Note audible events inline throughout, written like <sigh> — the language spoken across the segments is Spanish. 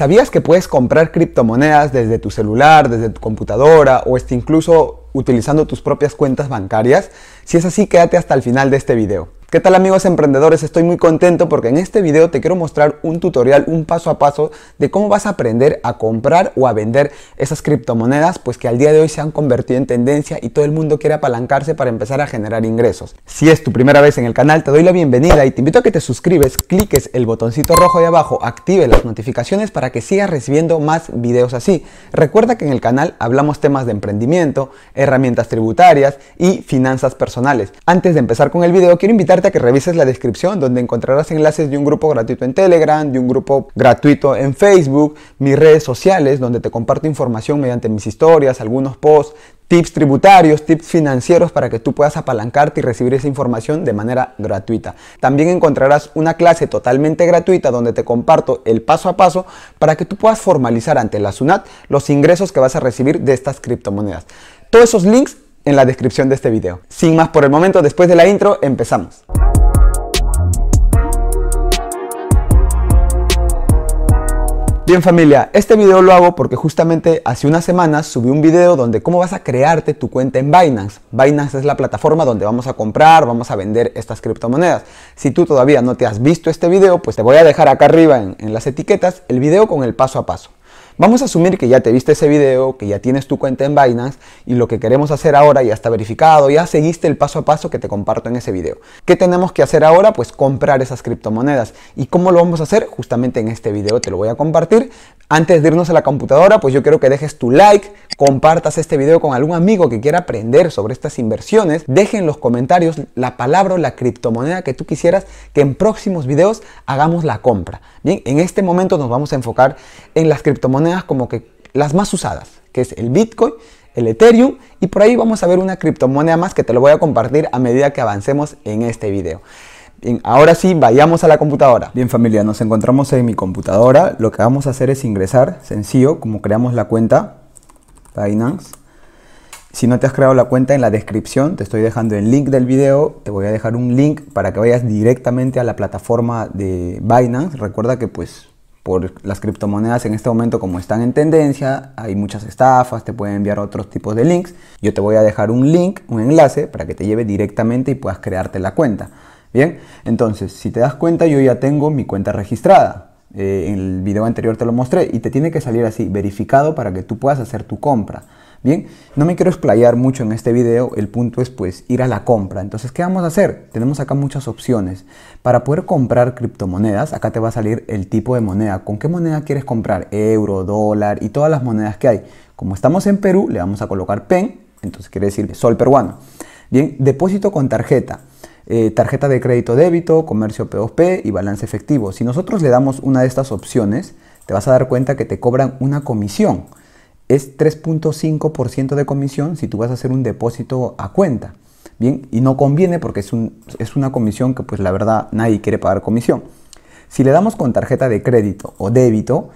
¿Sabías que puedes comprar criptomonedas desde tu celular, desde tu computadora o este incluso utilizando tus propias cuentas bancarias? Si es así, quédate hasta el final de este video. ¿Qué tal amigos emprendedores? Estoy muy contento porque en este video te quiero mostrar un tutorial, un paso a paso de cómo vas a aprender a comprar o a vender esas criptomonedas, pues que al día de hoy se han convertido en tendencia y todo el mundo quiere apalancarse para empezar a generar ingresos. Si es tu primera vez en el canal, te doy la bienvenida y te invito a que te suscribes, cliques el botoncito rojo de abajo, active las notificaciones para que sigas recibiendo más videos así. Recuerda que en el canal hablamos temas de emprendimiento, herramientas tributarias y finanzas personales. Antes de empezar con el video, quiero invitarte a que revises la descripción donde encontrarás enlaces de un grupo gratuito en Telegram, de un grupo gratuito en Facebook, mis redes sociales donde te comparto información mediante mis historias, algunos posts, tips tributarios, tips financieros para que tú puedas apalancarte y recibir esa información de manera gratuita. También encontrarás una clase totalmente gratuita donde te comparto el paso a paso para que tú puedas formalizar ante la SUNAT los ingresos que vas a recibir de estas criptomonedas todos esos links en la descripción de este video. Sin más por el momento, después de la intro, empezamos. Bien familia, este video lo hago porque justamente hace unas semanas subí un video donde cómo vas a crearte tu cuenta en Binance. Binance es la plataforma donde vamos a comprar, vamos a vender estas criptomonedas. Si tú todavía no te has visto este video, pues te voy a dejar acá arriba en, en las etiquetas el video con el paso a paso. Vamos a asumir que ya te viste ese video, que ya tienes tu cuenta en Binance y lo que queremos hacer ahora ya está verificado, ya seguiste el paso a paso que te comparto en ese video. ¿Qué tenemos que hacer ahora? Pues comprar esas criptomonedas. ¿Y cómo lo vamos a hacer? Justamente en este video te lo voy a compartir. Antes de irnos a la computadora, pues yo quiero que dejes tu like, compartas este video con algún amigo que quiera aprender sobre estas inversiones. Deje en los comentarios la palabra o la criptomoneda que tú quisieras que en próximos videos hagamos la compra. Bien, en este momento nos vamos a enfocar en las criptomonedas como que las más usadas, que es el Bitcoin, el Ethereum y por ahí vamos a ver una criptomoneda más que te lo voy a compartir a medida que avancemos en este video. Bien, ahora sí, vayamos a la computadora. Bien familia, nos encontramos en mi computadora. Lo que vamos a hacer es ingresar, sencillo, como creamos la cuenta Binance. Si no te has creado la cuenta en la descripción, te estoy dejando el link del video, te voy a dejar un link para que vayas directamente a la plataforma de Binance. Recuerda que pues por las criptomonedas en este momento como están en tendencia, hay muchas estafas, te pueden enviar otros tipos de links. Yo te voy a dejar un link, un enlace para que te lleve directamente y puedas crearte la cuenta. Bien, entonces si te das cuenta yo ya tengo mi cuenta registrada. Eh, en el video anterior te lo mostré y te tiene que salir así, verificado para que tú puedas hacer tu compra. Bien, no me quiero explayar mucho en este video, el punto es pues ir a la compra. Entonces, ¿qué vamos a hacer? Tenemos acá muchas opciones. Para poder comprar criptomonedas, acá te va a salir el tipo de moneda. ¿Con qué moneda quieres comprar? Euro, dólar y todas las monedas que hay. Como estamos en Perú, le vamos a colocar PEN, entonces quiere decir sol peruano. Bien, depósito con tarjeta. Eh, tarjeta de crédito débito, comercio P2P y balance efectivo. Si nosotros le damos una de estas opciones, te vas a dar cuenta que te cobran una comisión es 3.5% de comisión si tú vas a hacer un depósito a cuenta. Bien, y no conviene porque es, es una comisión que pues la verdad nadie quiere pagar comisión. Si le damos con tarjeta de crédito o débito,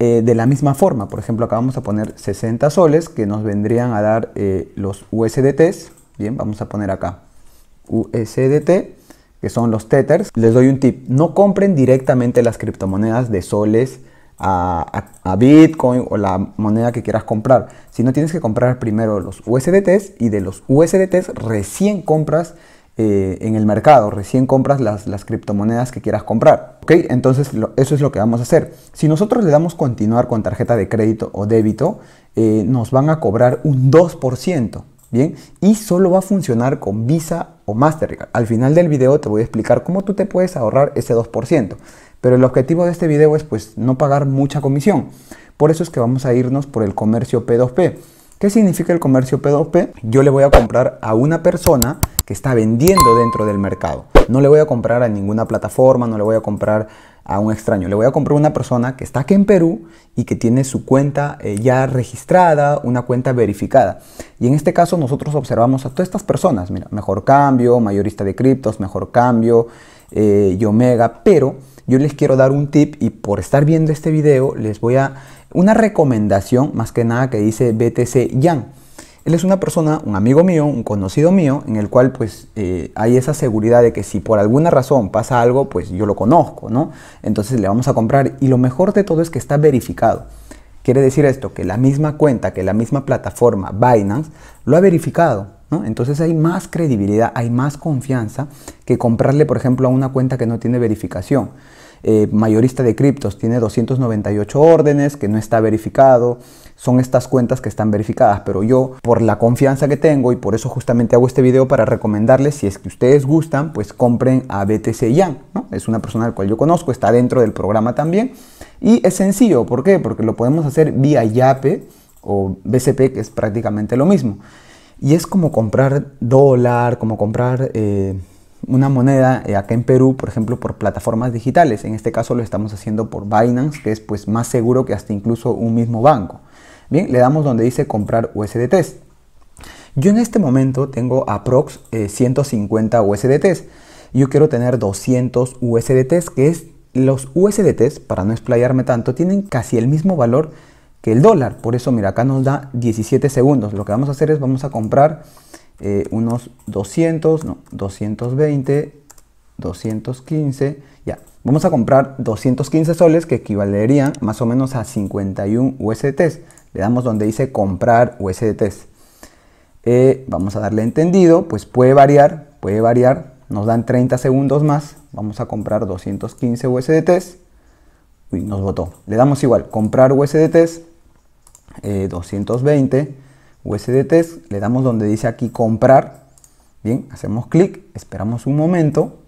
eh, de la misma forma, por ejemplo, acá vamos a poner 60 soles que nos vendrían a dar eh, los USDTs. Bien, vamos a poner acá USDT, que son los Tethers. Les doy un tip, no compren directamente las criptomonedas de soles a, Bitcoin o la moneda que quieras comprar, Si no tienes que comprar primero los USDTs y de los USDTs recién compras eh, en el mercado, recién compras las, criptomonedas que quieras comprar. ¿Ok? Entonces eso es lo que vamos a hacer. Si nosotros le damos continuar con tarjeta de crédito o débito, eh, nos van a cobrar un 2%. Bien, y solo va a funcionar con Visa o Mastercard. Al final del video te voy a explicar cómo tú te puedes ahorrar ese 2%. Pero el objetivo de este video es pues no pagar mucha comisión. Por eso es que vamos a irnos por el comercio P2P. ¿Qué significa el comercio P2P? Yo le voy a comprar a una persona que está vendiendo dentro del mercado. No le voy a comprar a ninguna plataforma, no le voy a comprar a un extraño. Le voy a comprar a una persona que está aquí en Perú y que tiene su cuenta eh, ya registrada, una cuenta verificada. Y en este caso nosotros observamos a todas estas personas. Mira, mejor cambio, mayorista de criptos, mejor cambio, eh, y Omega, pero yo les quiero dar un tip y por estar viendo este video les voy a una recomendación más que nada que dice BTC Yang. Él es una persona, un amigo mío, un conocido mío, en el cual pues eh, hay esa seguridad de que si por alguna razón pasa algo, pues yo lo conozco, ¿no? Entonces le vamos a comprar y lo mejor de todo es que está verificado. Quiere decir esto, que la misma cuenta, que la misma plataforma Binance lo ha verificado. ¿No? Entonces hay más credibilidad, hay más confianza que comprarle, por ejemplo, a una cuenta que no tiene verificación. Eh, mayorista de criptos, tiene 298 órdenes, que no está verificado. Son estas cuentas que están verificadas, pero yo por la confianza que tengo y por eso justamente hago este video para recomendarles, si es que ustedes gustan, pues compren a BTC ya Es una persona al cual yo conozco, está dentro del programa también. Y es sencillo, ¿por qué? Porque lo podemos hacer vía YAPE o BCP, que es prácticamente lo mismo. Y es como comprar dólar, como comprar eh, una moneda eh, acá en Perú, por ejemplo, por plataformas digitales. En este caso lo estamos haciendo por Binance, que es pues más seguro que hasta incluso un mismo banco. Bien, le damos donde dice comprar USDT Yo en este momento tengo aprox Prox 150 USDTs. Yo quiero tener 200 USDTs, que es los USDTs, para no explayarme tanto, tienen casi el mismo valor que el dólar. Por eso, mira, acá nos da 17 segundos. Lo que vamos a hacer es vamos a comprar eh, unos 200, no, 220, 215, ya. Vamos a comprar 215 soles que equivalerían más o menos a 51 USDTs. Le damos donde dice comprar USDTs. Eh, vamos a darle entendido, pues puede variar, puede variar. Nos dan 30 segundos más. Vamos a comprar 215 USDTs. Uy, nos votó. Le damos igual, comprar USDTs, 220. Eh, USD le damos donde dice aquí comprar, bien, hacemos clic, esperamos un momento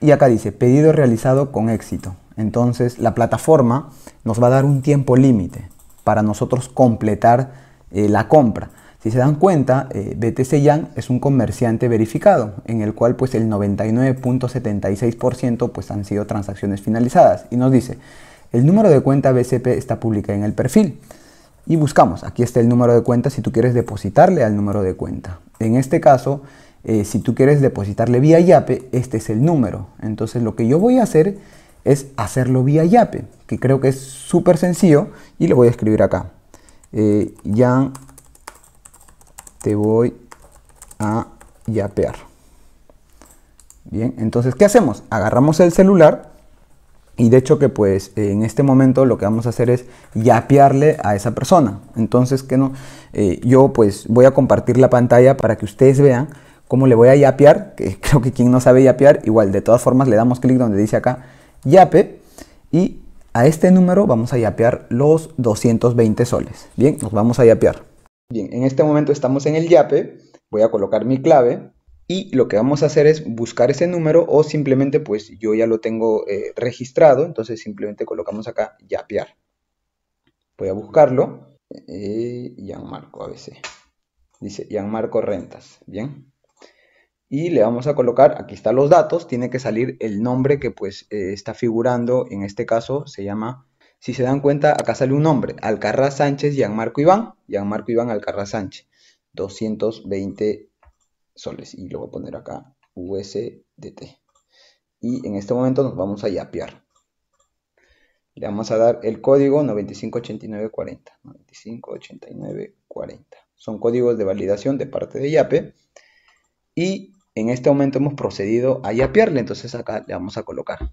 y acá dice pedido realizado con éxito. Entonces la plataforma nos va a dar un tiempo límite para nosotros completar eh, la compra. Si se dan cuenta, eh, BTC Yang es un comerciante verificado, en el cual pues el 99.76% pues han sido transacciones finalizadas. Y nos dice, el número de cuenta BCP está publicado en el perfil y buscamos. Aquí está el número de cuenta si tú quieres depositarle al número de cuenta. En este caso, eh, si tú quieres depositarle vía YAPE, este es el número. Entonces lo que yo voy a hacer es hacerlo vía YAPE, que creo que es súper sencillo y lo voy a escribir acá. ya eh, te voy a yapear. Bien, entonces, ¿qué hacemos? Agarramos el celular y de hecho que pues en este momento lo que vamos a hacer es yapearle a esa persona. Entonces que no, eh, yo pues voy a compartir la pantalla para que ustedes vean cómo le voy a yapear, que <laughs> creo que quien no sabe yapear, igual de todas formas le damos clic donde dice acá yape y a este número vamos a yapear los 220 soles. Bien, nos vamos a yapear. Bien, en este momento estamos en el yape, voy a colocar mi clave y lo que vamos a hacer es buscar ese número o simplemente pues yo ya lo tengo eh, registrado, entonces simplemente colocamos acá yapear. Voy a buscarlo, eh, MARCO ABC, dice Marco Rentas, bien. Y le vamos a colocar, aquí están los datos, tiene que salir el nombre que pues eh, está figurando, en este caso se llama si se dan cuenta, acá sale un nombre, ALCARRA Sánchez, MARCO Iván, MARCO Iván ALCARRA Sánchez, 220 soles y luego poner acá USDT. Y en este momento nos vamos a yapear. Le vamos a dar el código 958940. 958940. Son códigos de validación de parte de Yape. Y en este momento hemos procedido a yapearle. Entonces acá le vamos a colocar.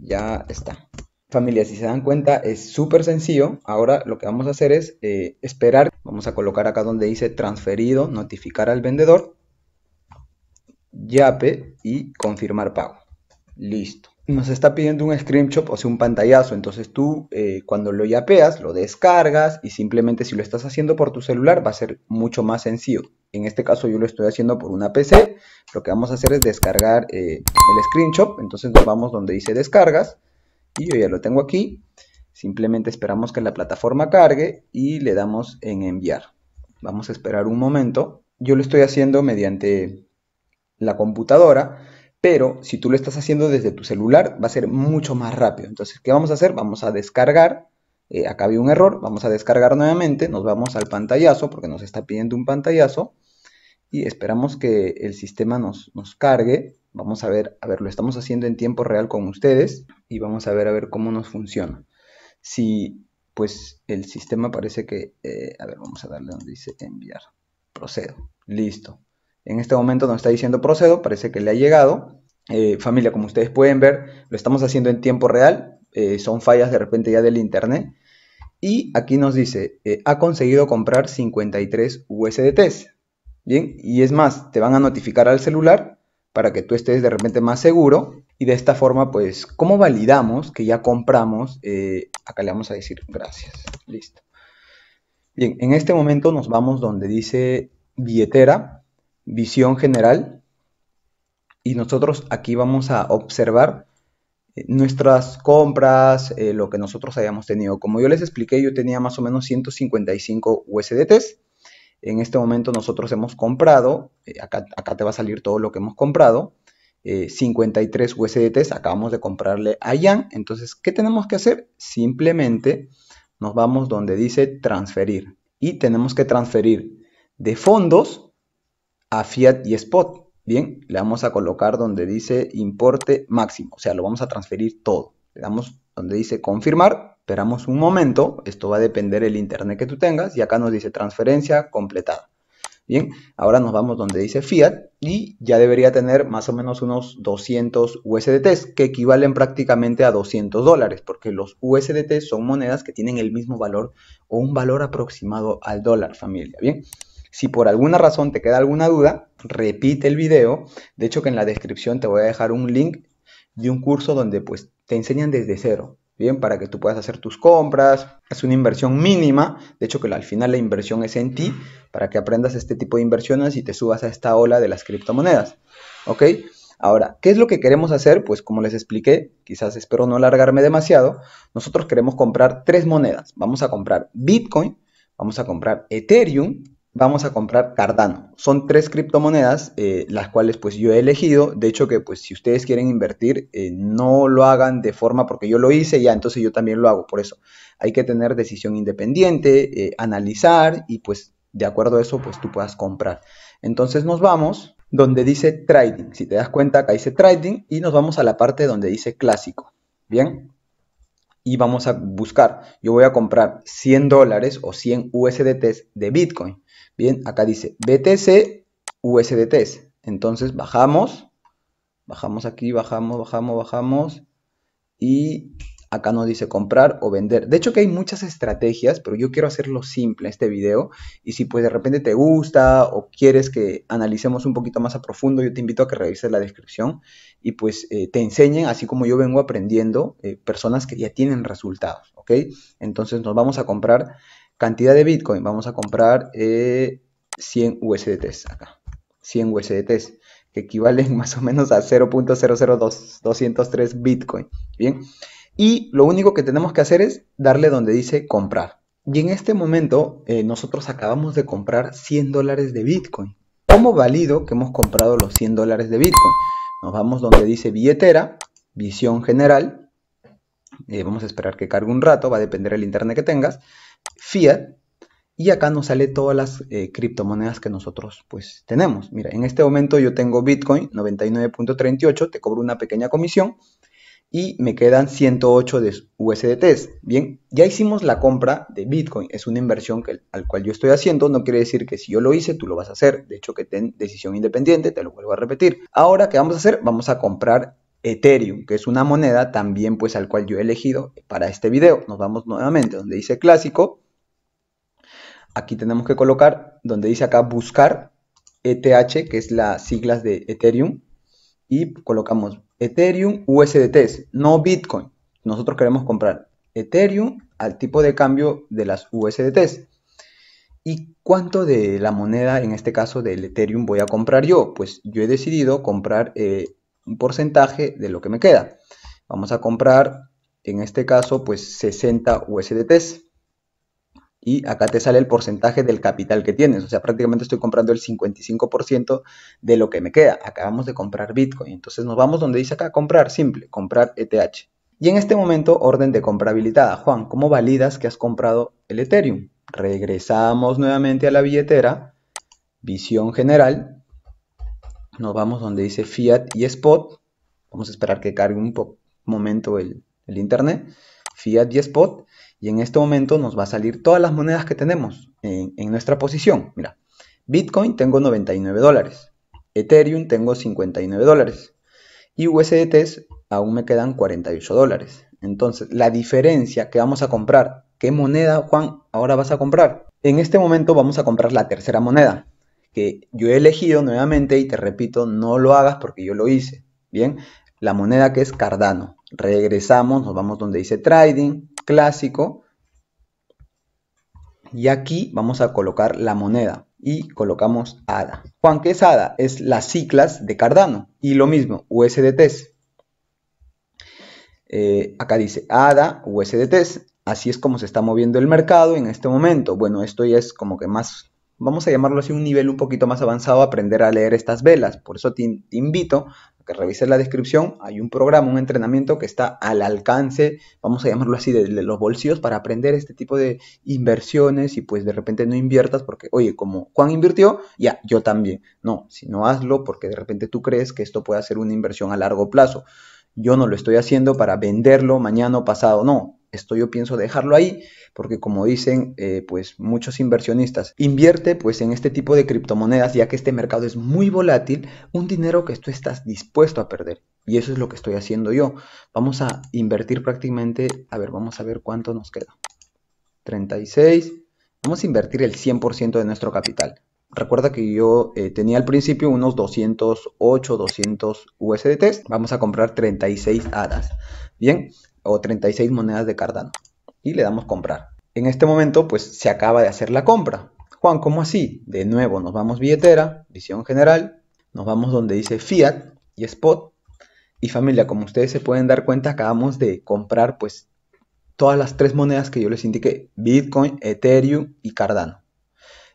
Ya está. Familia, si se dan cuenta, es súper sencillo. Ahora lo que vamos a hacer es eh, esperar Vamos a colocar acá donde dice transferido, notificar al vendedor, YAPE y confirmar pago. Listo. Nos está pidiendo un screenshot, o sea, un pantallazo. Entonces tú eh, cuando lo yapeas, lo descargas y simplemente si lo estás haciendo por tu celular va a ser mucho más sencillo. En este caso yo lo estoy haciendo por una PC. Lo que vamos a hacer es descargar eh, el screenshot. Entonces nos vamos donde dice descargas y yo ya lo tengo aquí. Simplemente esperamos que la plataforma cargue y le damos en enviar. Vamos a esperar un momento. Yo lo estoy haciendo mediante la computadora, pero si tú lo estás haciendo desde tu celular va a ser mucho más rápido. Entonces, ¿qué vamos a hacer? Vamos a descargar. Eh, acá había un error, vamos a descargar nuevamente, nos vamos al pantallazo porque nos está pidiendo un pantallazo y esperamos que el sistema nos, nos cargue. Vamos a ver, a ver, lo estamos haciendo en tiempo real con ustedes y vamos a ver a ver cómo nos funciona si pues el sistema parece que, eh, a ver, vamos a darle donde dice enviar, procedo, listo. En este momento nos está diciendo procedo, parece que le ha llegado. Eh, familia, como ustedes pueden ver, lo estamos haciendo en tiempo real, eh, son fallas de repente ya del internet. Y aquí nos dice, ha conseguido comprar 53 USDTs. Bien, y es más, te van a notificar al celular para que tú estés de repente más seguro y de esta forma, pues, ¿cómo validamos que ya compramos? Eh, acá le vamos a decir gracias. Listo. Bien, en este momento nos vamos donde dice billetera, visión general. Y nosotros aquí vamos a observar eh, nuestras compras, eh, lo que nosotros hayamos tenido. Como yo les expliqué, yo tenía más o menos 155 USDTs. En este momento nosotros hemos comprado, acá, acá te va a salir todo lo que hemos comprado. 53 eh, USDTs, acabamos de comprarle a Yang. Entonces, ¿qué tenemos que hacer? Simplemente nos vamos donde dice transferir y tenemos que transferir de fondos a fiat y spot. Bien, le vamos a colocar donde dice importe máximo, o sea, lo vamos a transferir todo. Le damos donde dice confirmar, esperamos un momento, esto va a depender del internet que tú tengas y acá nos dice transferencia completada. Bien, ahora nos vamos donde dice fiat y ya debería tener más o menos unos 200 USDTs, que equivalen prácticamente a 200 dólares, porque los USDT son monedas que tienen el mismo valor o un valor aproximado al dólar, familia. Bien, si por alguna razón te queda alguna duda, repite el video. De hecho, que en la descripción te voy a dejar un link de un curso donde pues te enseñan desde cero Bien, para que tú puedas hacer tus compras. Es una inversión mínima. De hecho, que al final la inversión es en ti para que aprendas este tipo de inversiones y te subas a esta ola de las criptomonedas. ¿Ok? Ahora, ¿qué es lo que queremos hacer? Pues como les expliqué, quizás espero no alargarme demasiado, nosotros queremos comprar tres monedas. Vamos a comprar Bitcoin, vamos a comprar Ethereum vamos a comprar Cardano. Son tres criptomonedas, eh, las cuales pues yo he elegido. De hecho que pues si ustedes quieren invertir, eh, no lo hagan de forma porque yo lo hice ya, entonces yo también lo hago. Por eso hay que tener decisión independiente, eh, analizar y pues de acuerdo a eso pues tú puedas comprar. Entonces nos vamos donde dice trading. Si te das cuenta acá dice trading y nos vamos a la parte donde dice clásico. Bien, y vamos a buscar. Yo voy a comprar 100 dólares o 100 USDT de Bitcoin. Bien, acá dice BTC USDT. Entonces bajamos, bajamos aquí, bajamos, bajamos, bajamos. Y acá nos dice comprar o vender. De hecho que hay muchas estrategias, pero yo quiero hacerlo simple este video. Y si pues de repente te gusta o quieres que analicemos un poquito más a profundo, yo te invito a que revises la descripción y pues eh, te enseñen, así como yo vengo aprendiendo, eh, personas que ya tienen resultados, ¿ok? Entonces nos vamos a comprar Cantidad de Bitcoin, vamos a comprar 100 eh, USDTs acá. 100 USDTs, que equivalen <laughs> más o menos a 0.00203 Bitcoin. Bien, y lo único que tenemos que hacer es darle donde dice comprar. Y en este momento eh, nosotros acabamos de comprar 100 dólares de Bitcoin. ¿Cómo valido que hemos comprado los 100 dólares de Bitcoin? Nos vamos donde dice billetera, visión general. Eh, vamos a esperar que cargue un rato, va a depender del internet que tengas fiat y acá nos sale todas las eh, criptomonedas que nosotros pues tenemos. Mira, en este momento yo tengo Bitcoin 99.38, te cobro una pequeña comisión y me quedan 108 de usdt Bien, ya hicimos la compra de Bitcoin, es una inversión que, al cual yo estoy haciendo, no quiere decir que si yo lo hice, tú lo vas a hacer, de hecho que ten decisión independiente, te lo vuelvo a repetir. Ahora, ¿qué vamos a hacer? Vamos a comprar Ethereum, que es una moneda también pues al cual yo he elegido para este video. Nos vamos nuevamente donde dice clásico. Aquí tenemos que colocar donde dice acá buscar ETH, que es las siglas de Ethereum. Y colocamos Ethereum USDT, no Bitcoin. Nosotros queremos comprar Ethereum al tipo de cambio de las USDT. ¿Y cuánto de la moneda, en este caso del Ethereum, voy a comprar yo? Pues yo he decidido comprar eh, un porcentaje de lo que me queda. Vamos a comprar, en este caso, pues 60 USDTs. Y acá te sale el porcentaje del capital que tienes. O sea, prácticamente estoy comprando el 55% de lo que me queda. Acabamos de comprar Bitcoin. Entonces nos vamos donde dice acá comprar, simple, comprar ETH. Y en este momento, orden de compra habilitada. Juan, ¿cómo validas que has comprado el Ethereum? Regresamos nuevamente a la billetera, visión general, nos vamos donde dice Fiat y Spot. Vamos a esperar que cargue un momento el, internet. Fiat y Spot. Y en este momento nos va a salir todas las monedas que tenemos en, nuestra posición. Mira, Bitcoin tengo 99 dólares. Ethereum tengo 59 dólares. Y USDT aún me quedan 48 dólares. Entonces, la diferencia que vamos a comprar, ¿qué moneda, Juan, ahora vas a comprar? En este momento vamos a comprar la tercera moneda, que yo he elegido nuevamente y te repito, no lo hagas porque yo lo hice. Bien, la moneda que es Cardano. Regresamos, nos vamos donde dice trading, clásico. Y aquí vamos a colocar la moneda y colocamos ADA. Juan, ¿qué es ADA? Es las ciclas de Cardano. Y lo mismo, USDTs. Eh, acá dice ADA, USDTs. Así es como se está moviendo el mercado en este momento. Bueno, esto ya es como que más vamos a llamarlo así, un nivel un poquito más avanzado, aprender a leer estas velas. Por eso te, invito a que revises la descripción. Hay un programa, un entrenamiento que está al alcance, vamos a llamarlo así, de, de, los bolsillos para aprender este tipo de inversiones y pues de repente no inviertas porque, oye, como Juan invirtió, ya, yo también. No, si no hazlo porque de repente tú crees que esto puede ser una inversión a largo plazo. Yo no lo estoy haciendo para venderlo mañana o pasado, no esto yo pienso dejarlo ahí, porque como dicen eh, pues muchos inversionistas, invierte pues en este tipo de criptomonedas, ya que este mercado es muy volátil, un dinero que tú estás dispuesto a perder. Y eso es lo que estoy haciendo yo. Vamos a invertir prácticamente, a ver, vamos a ver cuánto nos queda. 36. Vamos a invertir el 100% de nuestro capital. Recuerda que yo eh, tenía al principio unos 208, 200 USDT. Vamos a comprar 36 hadas. Bien, o 36 monedas de Cardano. Y le damos comprar. En este momento, pues se acaba de hacer la compra. Juan, ¿cómo así? De nuevo, nos vamos billetera, visión general, nos vamos donde dice fiat y spot. Y familia, como ustedes se pueden dar cuenta, acabamos de comprar pues todas las tres monedas que yo les indiqué, Bitcoin, Ethereum y Cardano.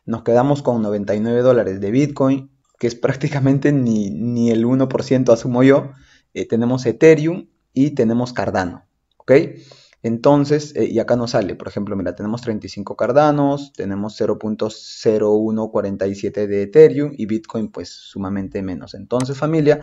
Nos quedamos con 99 dólares de Bitcoin, que es prácticamente ni, ni el 1% asumo yo. Eh, tenemos Ethereum y tenemos Cardano. ¿ok? Entonces, eh, y acá nos sale, por ejemplo, mira, tenemos 35 Cardanos, tenemos 0.0147 de Ethereum y Bitcoin pues sumamente menos. Entonces, familia,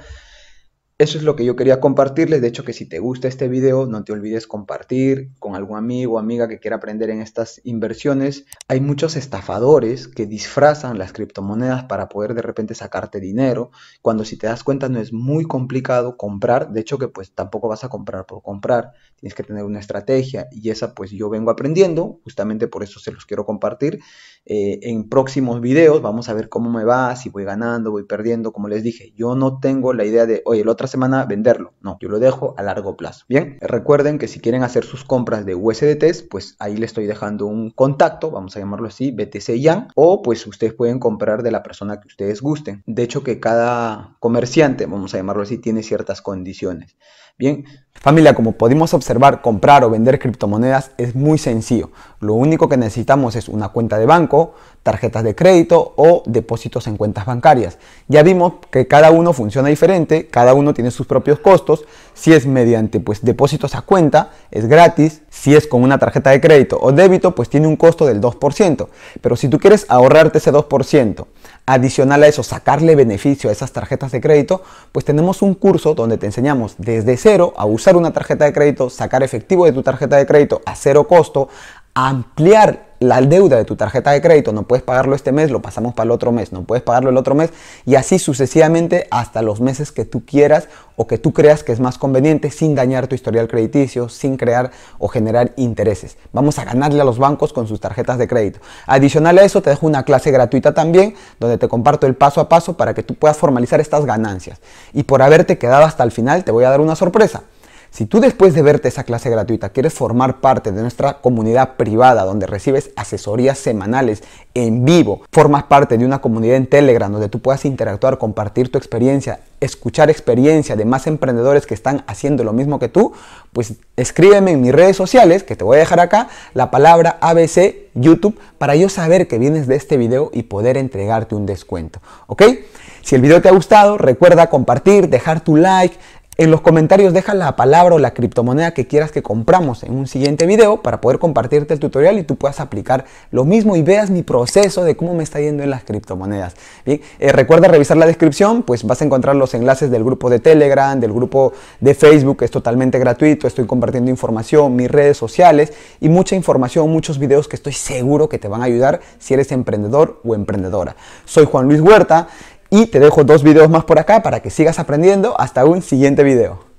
eso es lo que yo quería compartirles. De hecho, que si te gusta este video, no te olvides compartir con algún amigo o amiga que quiera aprender en estas inversiones. Hay muchos estafadores que disfrazan las criptomonedas para poder de repente sacarte dinero, cuando si te das cuenta no es muy complicado comprar. De hecho, que pues tampoco vas a comprar por comprar. Tienes que tener una estrategia y esa pues yo vengo aprendiendo. Justamente por eso se los quiero compartir. Eh, en próximos videos vamos a ver cómo me va, si voy ganando, voy perdiendo. Como les dije, yo no tengo la idea de, oye, el otro semana venderlo. No, yo lo dejo a largo plazo. Bien, recuerden que si quieren hacer sus compras de USDTs, pues ahí le estoy dejando un contacto, vamos a llamarlo así, BTC Yan, o pues ustedes pueden comprar de la persona que ustedes gusten. De hecho, que cada comerciante, vamos a llamarlo así, tiene ciertas condiciones. Bien, Familia, como podemos observar, comprar o vender criptomonedas es muy sencillo. Lo único que necesitamos es una cuenta de banco, tarjetas de crédito o depósitos en cuentas bancarias. Ya vimos que cada uno funciona diferente, cada uno tiene sus propios costos. Si es mediante pues, depósitos a cuenta, es gratis. Si es con una tarjeta de crédito o débito, pues tiene un costo del 2%. Pero si tú quieres ahorrarte ese 2%, Adicional a eso, sacarle beneficio a esas tarjetas de crédito, pues tenemos un curso donde te enseñamos desde cero a usar una tarjeta de crédito, sacar efectivo de tu tarjeta de crédito a cero costo, ampliar la deuda de tu tarjeta de crédito, no puedes pagarlo este mes, lo pasamos para el otro mes, no puedes pagarlo el otro mes y así sucesivamente hasta los meses que tú quieras o que tú creas que es más conveniente sin dañar tu historial crediticio, sin crear o generar intereses. Vamos a ganarle a los bancos con sus tarjetas de crédito. Adicional a eso te dejo una clase gratuita también donde te comparto el paso a paso para que tú puedas formalizar estas ganancias. Y por haberte quedado hasta el final te voy a dar una sorpresa. Si tú después de verte esa clase gratuita quieres formar parte de nuestra comunidad privada donde recibes asesorías semanales en vivo, formas parte de una comunidad en Telegram donde tú puedas interactuar, compartir tu experiencia, escuchar experiencia de más emprendedores que están haciendo lo mismo que tú, pues escríbeme en mis redes sociales, que te voy a dejar acá, la palabra ABC YouTube para yo saber que vienes de este video y poder entregarte un descuento. ¿Ok? Si el video te ha gustado, recuerda compartir, dejar tu like, en los comentarios deja la palabra o la criptomoneda que quieras que compramos en un siguiente video para poder compartirte el tutorial y tú puedas aplicar lo mismo y veas mi proceso de cómo me está yendo en las criptomonedas. Eh, recuerda revisar la descripción, pues vas a encontrar los enlaces del grupo de Telegram, del grupo de Facebook, que es totalmente gratuito, estoy compartiendo información, mis redes sociales y mucha información, muchos videos que estoy seguro que te van a ayudar si eres emprendedor o emprendedora. Soy Juan Luis Huerta. Y te dejo dos videos más por acá para que sigas aprendiendo. Hasta un siguiente video.